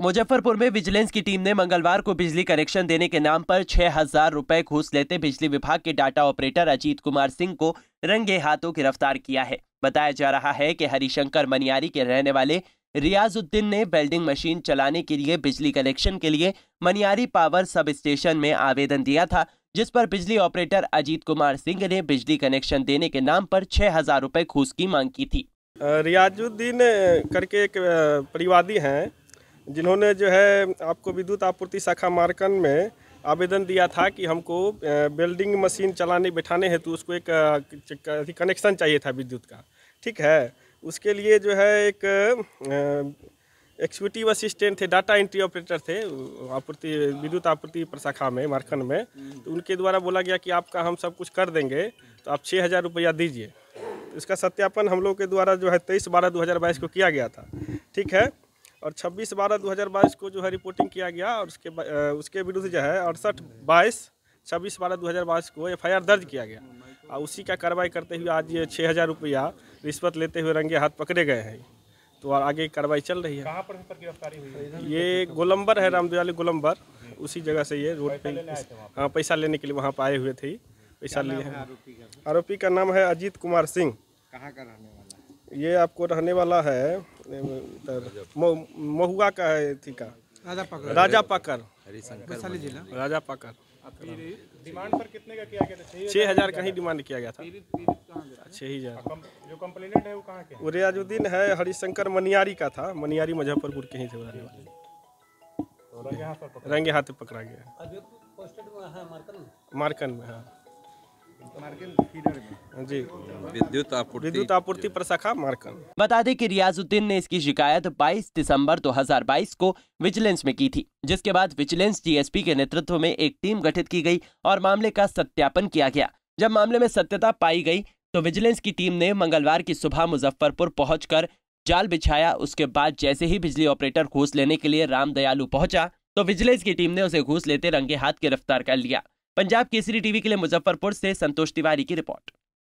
मुजफ्फरपुर में विजिलेंस की टीम ने मंगलवार को बिजली कनेक्शन देने के नाम पर छह हजार रूपए घूस लेते बिजली विभाग के डाटा ऑपरेटर अजीत कुमार सिंह को रंगे हाथों गिरफ्तार किया है बताया जा रहा है कि हरिशंकर मनियारी के रहने वाले रियाजुद्दीन ने वेल्डिंग मशीन चलाने के लिए बिजली कनेक्शन के लिए मनियारी पावर सब स्टेशन में आवेदन दिया था जिस पर बिजली ऑपरेटर अजीत कुमार सिंह ने बिजली कनेक्शन देने के नाम पर छह हजार रूपए घूस की मांग की थी रियाजुद्दीन करके एक परिवादी हैं जिन्होंने जो है आपको विद्युत आपूर्ति शाखा मार्कन में आवेदन दिया था कि हमको बेल्डिंग मशीन चलाने बैठाने हेतु उसको एक कनेक्शन चाहिए था विद्युत का ठीक है उसके लिए जो है एक एक्सिक्यूटिव असिस्टेंट थे डाटा एंट्री ऑपरेटर थे आपूर्ति विद्युत आपूर्ति प्रशाखा में मारखंड में तो उनके द्वारा बोला गया कि आपका हम सब कुछ कर देंगे तो आप छः हज़ार रुपया दीजिए इसका सत्यापन हम लोग के द्वारा जो है तेईस बारह दो हज़ार बाईस को किया गया था ठीक है और 26 बारह 2022 को जो है रिपोर्टिंग किया गया और उसके उसके विरुद्ध जो है अड़सठ बाईस छब्बीस बारह 2022 को एफआईआर दर्ज किया गया और उसी का कार्रवाई करते हुए आज ये छः हज़ार रुपया रिश्वत लेते हुए रंगे हाथ पकड़े गए हैं तो और आगे कार्रवाई चल रही है पर गिरफ्तारी ये गोलम्बर है रामदयाली गोलम्बर उसी जगह से ये रोड पे हाँ पैसा लेने के लिए वहाँ पर आए हुए थे पैसा लिए हैं आरोपी का नाम है अजीत कुमार सिंह कहाँ का रहने वाला ये आपको रहने वाला है महुआ का है थी का राजा पाकर राजा पाकर वैशाली जिला राजा पाकर डिमांड पर कितने का किया गया था छह हज़ार का ही डिमांड किया गया था छह ही हज़ार जो कंप्लेनेंट है वो कहाँ के वो रियाजुद्दीन है हरिशंकर मनियारी का था मनियारी मुजफ्फरपुर के ही थे रहने वाले रंगे हाथ पकड़ा गया तो मार्कन में हाँ जी विद्युत आपूर्ति विद्युत आपूर्ति पर शाखा मार्कन बता दें कि रियाजुद्दीन ने इसकी शिकायत 22 दिसंबर 2022 को विजिलेंस में की थी जिसके बाद विजिलेंस डीएसपी के नेतृत्व में एक टीम गठित की गई और मामले का सत्यापन किया गया जब मामले में सत्यता पाई गई तो विजिलेंस की टीम ने मंगलवार की सुबह मुजफ्फरपुर पहुंचकर जाल बिछाया उसके बाद जैसे ही बिजली ऑपरेटर घूस लेने के लिए दयालु पहुंचा तो विजिलेंस की टीम ने उसे घूस लेते रंगे हाथ गिरफ्तार कर लिया पंजाब केसरी टीवी के लिए मुजफ्फरपुर से संतोष तिवारी की रिपोर्ट